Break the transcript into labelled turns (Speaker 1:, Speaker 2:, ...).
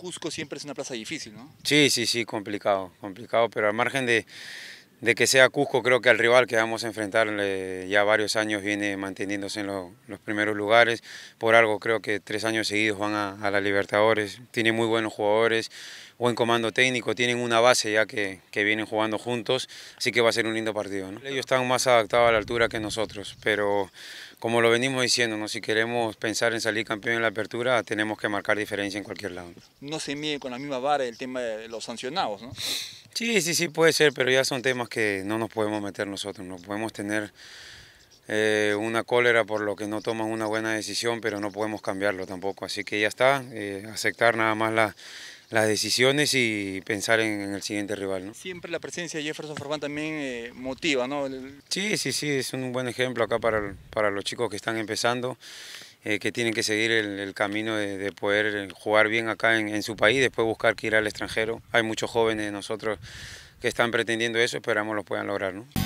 Speaker 1: Cusco siempre es una plaza difícil, ¿no?
Speaker 2: Sí, sí, sí, complicado, complicado, pero al margen de, de que sea Cusco, creo que al rival que vamos a enfrentar eh, ya varios años viene manteniéndose en los primeros lugares. Por algo creo que tres años seguidos van a, a, la Libertadores. tiene muy buenos jugadores, buen comando técnico, tienen una base ya que, vienen jugando juntos, así que va a ser un lindo partido. Ellos están más adaptados a la altura que nosotros, pero como lo venimos diciendo, ¿no? si queremos pensar en salir campeón en la apertura, tenemos que marcar diferencia en cualquier lado.
Speaker 1: No se mide con la misma vara el tema de los sancionados, ¿no?
Speaker 2: Sí, sí, sí, puede ser, pero ya son temas que no nos podemos meter nosotros, no podemos tener eh, una cólera por lo que no toman una buena decisión, pero no podemos cambiarlo tampoco. Así que ya está, eh, aceptar nada más las decisiones y pensar en, el siguiente rival. ¿no? Siempre la presencia de
Speaker 1: Jefferson Forman también eh, motiva, ¿no?
Speaker 2: Sí, sí, sí, es un buen ejemplo acá para, para los chicos que están empezando. Eh, que tienen que seguir el, camino de, poder eh, jugar bien acá en, en, su país, después buscar que ir al extranjero. Hay muchos jóvenes de nosotros que están pretendiendo eso, esperamos lo puedan lograr. ¿no?